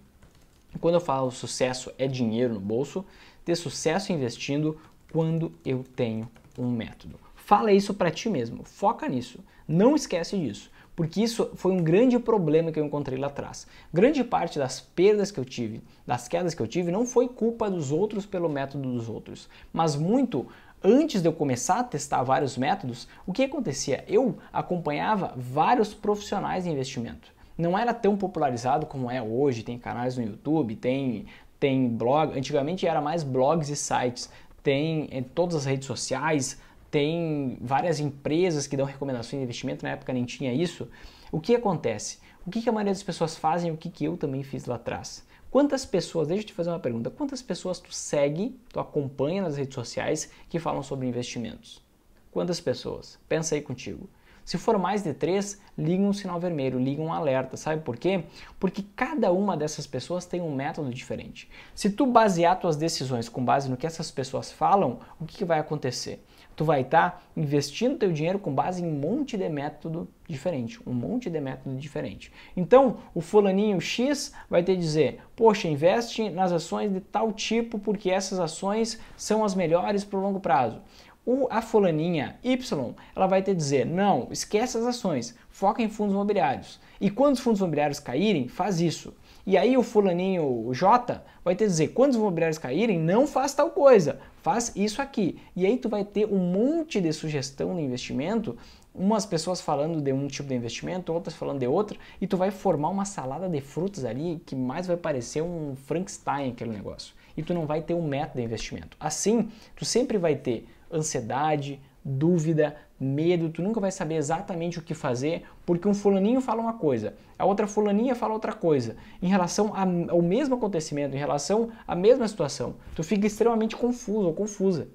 quando eu falo sucesso é dinheiro no bolso, ter sucesso investindo quando eu tenho um método. Fala isso para ti mesmo, foca nisso, não esquece disso porque isso foi um grande problema que eu encontrei lá atrás. Grande parte das perdas que eu tive, das quedas que eu tive, não foi culpa dos outros pelo método dos outros, mas muito antes de eu começar a testar vários métodos, o que acontecia? Eu acompanhava vários profissionais de investimento. Não era tão popularizado como é hoje, tem canais no YouTube, tem tem blog, antigamente era mais blogs e sites, tem em eh, todas as redes sociais, tem várias empresas que dão recomendações de investimento, na época nem tinha isso. O que acontece? O que, a maioria das pessoas fazem, o que, que eu também fiz lá atrás? Quantas pessoas, deixa eu te fazer uma pergunta, quantas pessoas tu segue, tu acompanha nas redes sociais que falam sobre investimentos? Quantas pessoas? Pensa aí contigo. Se for mais de três, liga um sinal vermelho, liga um alerta. Sabe por quê? Porque cada uma dessas pessoas tem um método diferente. Se tu basear tuas decisões com base no que essas pessoas falam, o que, que vai acontecer? tu vai estar tá investindo teu dinheiro com base em um monte de método diferente, um monte de método diferente. Então, o fulaninho X vai te dizer: "Poxa, investe nas ações de tal tipo porque essas ações são as melhores para o longo prazo". O, a fulaninha Y, ela vai te dizer: "Não, esquece as ações, foca em fundos imobiliários". E quando os fundos imobiliários caírem, faz isso. E aí o fulaninho J vai te dizer, quando os imobiliários caírem, não faz tal coisa, faz isso aqui. E aí tu vai ter um monte de sugestão de investimento, umas pessoas falando de um tipo de investimento, outras falando de outro, e tu vai formar uma salada de frutas ali que mais vai parecer um Frankenstein aquele negócio. E tu não vai ter um método de investimento. Assim, tu sempre vai ter ansiedade, dúvida, medo, tu nunca vai saber exatamente o que fazer, porque um fulaninho fala uma coisa, a outra fulaninha fala outra coisa, em relação ao mesmo acontecimento, em relação à mesma situação. Tu fica extremamente confuso ou confusa.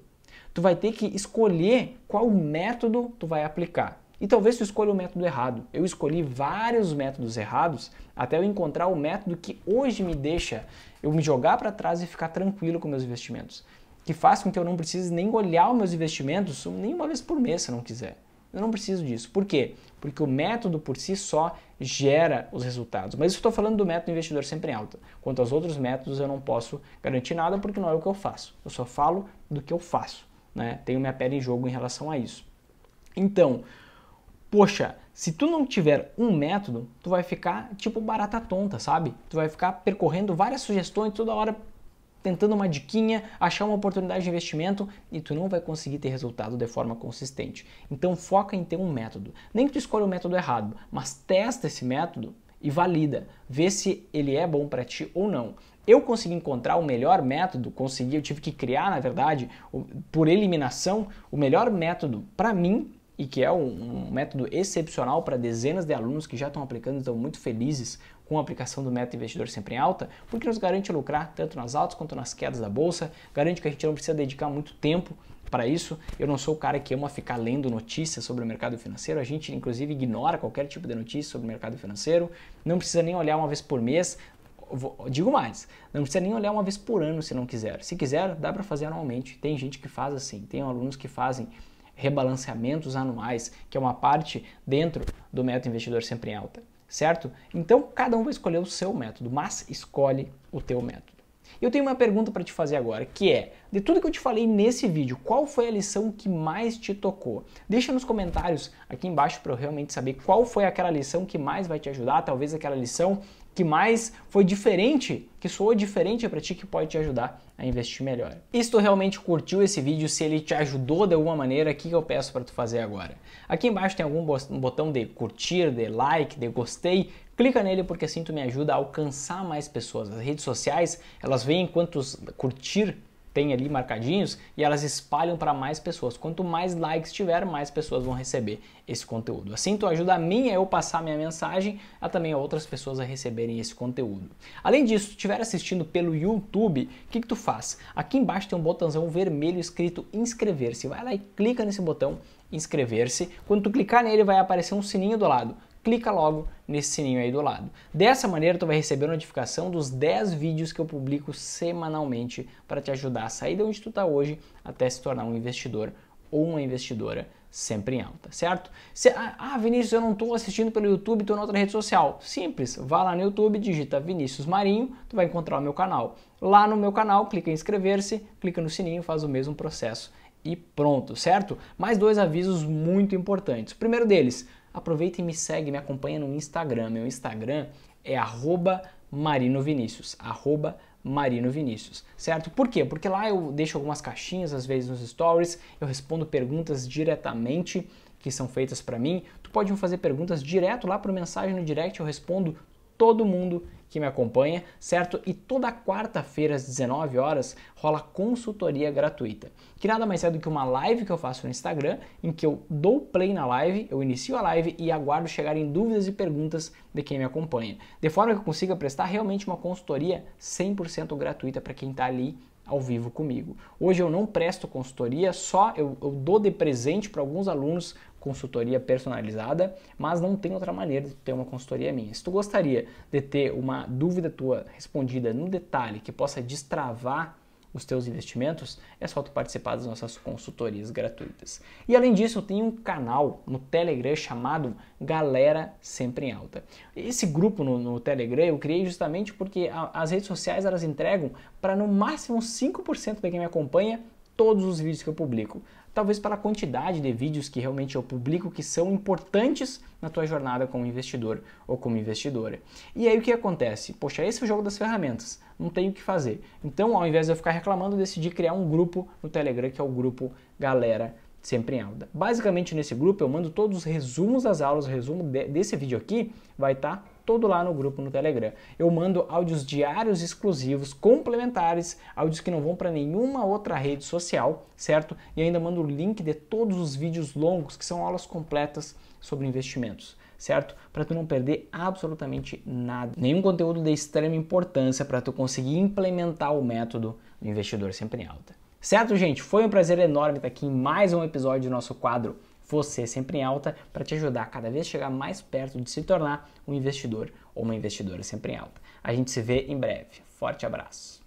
Tu vai ter que escolher qual método tu vai aplicar. E talvez tu escolha o método errado. Eu escolhi vários métodos errados até eu encontrar o método que hoje me deixa eu me jogar para trás e ficar tranquilo com meus investimentos que faz com que eu não precise nem olhar os meus investimentos nem uma vez por mês se eu não quiser. Eu não preciso disso. Por quê? Porque o método por si só gera os resultados. Mas estou falando do método investidor sempre em alta. Quanto aos outros métodos, eu não posso garantir nada porque não é o que eu faço. Eu só falo do que eu faço. Né? Tenho minha pele em jogo em relação a isso. Então, poxa, se tu não tiver um método, tu vai ficar tipo barata tonta, sabe? Tu vai ficar percorrendo várias sugestões toda hora tentando uma diquinha, achar uma oportunidade de investimento e tu não vai conseguir ter resultado de forma consistente. Então foca em ter um método. Nem que tu escolha o um método errado, mas testa esse método e valida, vê se ele é bom para ti ou não. Eu consegui encontrar o melhor método, consegui, eu tive que criar, na verdade, por eliminação, o melhor método para mim e que é um, um método excepcional para dezenas de alunos que já estão aplicando e estão muito felizes com a aplicação do método investidor sempre em alta, porque nos garante lucrar tanto nas altas quanto nas quedas da bolsa, garante que a gente não precisa dedicar muito tempo para isso. Eu não sou o cara que ama ficar lendo notícias sobre o mercado financeiro. A gente, inclusive, ignora qualquer tipo de notícia sobre o mercado financeiro. Não precisa nem olhar uma vez por mês. Digo mais, não precisa nem olhar uma vez por ano se não quiser. Se quiser, dá para fazer anualmente. Tem gente que faz assim, tem alunos que fazem rebalanceamentos anuais, que é uma parte dentro do método investidor sempre em alta certo? Então cada um vai escolher o seu método, mas escolhe o teu método. Eu tenho uma pergunta para te fazer agora, que é: de tudo que eu te falei nesse vídeo, qual foi a lição que mais te tocou? Deixa nos comentários aqui embaixo para eu realmente saber qual foi aquela lição que mais vai te ajudar, talvez aquela lição que mais foi diferente, que soou diferente para ti, que pode te ajudar a investir melhor. E se tu realmente curtiu esse vídeo, se ele te ajudou de alguma maneira, o que eu peço para tu fazer agora? Aqui embaixo tem algum botão de curtir, de like, de gostei, clica nele porque assim tu me ajuda a alcançar mais pessoas. As redes sociais, elas veem quantos curtir tem ali marcadinhos e elas espalham para mais pessoas. Quanto mais likes tiver, mais pessoas vão receber esse conteúdo. Assim tu ajuda a mim a eu passar minha mensagem a também outras pessoas a receberem esse conteúdo. Além disso, se estiver assistindo pelo YouTube, o que, que tu faz? Aqui embaixo tem um botãozão vermelho escrito inscrever-se. Vai lá e clica nesse botão inscrever-se. Quando tu clicar nele vai aparecer um sininho do lado clica logo nesse sininho aí do lado. Dessa maneira tu vai receber notificação dos 10 vídeos que eu publico semanalmente para te ajudar a sair de onde tu está hoje até se tornar um investidor ou uma investidora sempre em alta, certo? Se, ah, ah, Vinícius, eu não estou assistindo pelo YouTube, estou em outra rede social. Simples, vá lá no YouTube, digita Vinícius Marinho, tu vai encontrar o meu canal. Lá no meu canal, clica em inscrever-se, clica no sininho, faz o mesmo processo e pronto, certo? Mais dois avisos muito importantes. O primeiro deles, aproveita e me segue, me acompanha no Instagram. Meu Instagram é marinovinicius, marinovinicius, certo? Por quê? Porque lá eu deixo algumas caixinhas, às vezes nos stories, eu respondo perguntas diretamente que são feitas para mim. Tu pode me fazer perguntas direto lá por mensagem no direct, eu respondo todo mundo que me acompanha, certo? E toda quarta-feira às 19 horas rola consultoria gratuita, que nada mais é do que uma live que eu faço no Instagram, em que eu dou play na live, eu inicio a live e aguardo chegarem dúvidas e perguntas de quem me acompanha, de forma que eu consiga prestar realmente uma consultoria 100% gratuita para quem está ali ao vivo comigo. Hoje eu não presto consultoria, só eu, eu dou de presente para alguns alunos consultoria personalizada, mas não tem outra maneira de ter uma consultoria minha. Se tu gostaria de ter uma dúvida tua respondida no detalhe que possa destravar os teus investimentos, é só tu participar das nossas consultorias gratuitas. E além disso, eu tenho um canal no Telegram chamado Galera Sempre em Alta. Esse grupo no, no Telegram eu criei justamente porque a, as redes sociais elas entregam para no máximo 5% de quem me acompanha todos os vídeos que eu publico talvez pela quantidade de vídeos que realmente eu publico que são importantes na tua jornada como investidor ou como investidora. E aí o que acontece? Poxa, esse é o jogo das ferramentas, não tenho o que fazer. Então, ao invés de eu ficar reclamando, eu decidi criar um grupo no Telegram, que é o grupo Galera sempre em aula. Basicamente, nesse grupo eu mando todos os resumos das aulas, o resumo de, desse vídeo aqui vai estar tá todo lá no grupo no Telegram. Eu mando áudios diários exclusivos, complementares, áudios que não vão para nenhuma outra rede social, certo? E ainda mando o link de todos os vídeos longos, que são aulas completas sobre investimentos certo? Para tu não perder absolutamente nada, nenhum conteúdo de extrema importância para tu conseguir implementar o método do investidor sempre em alta. Certo, gente? Foi um prazer enorme estar aqui em mais um episódio do nosso quadro você sempre em alta para te ajudar a cada vez chegar mais perto de se tornar um investidor ou uma investidora sempre em alta. A gente se vê em breve. Forte abraço.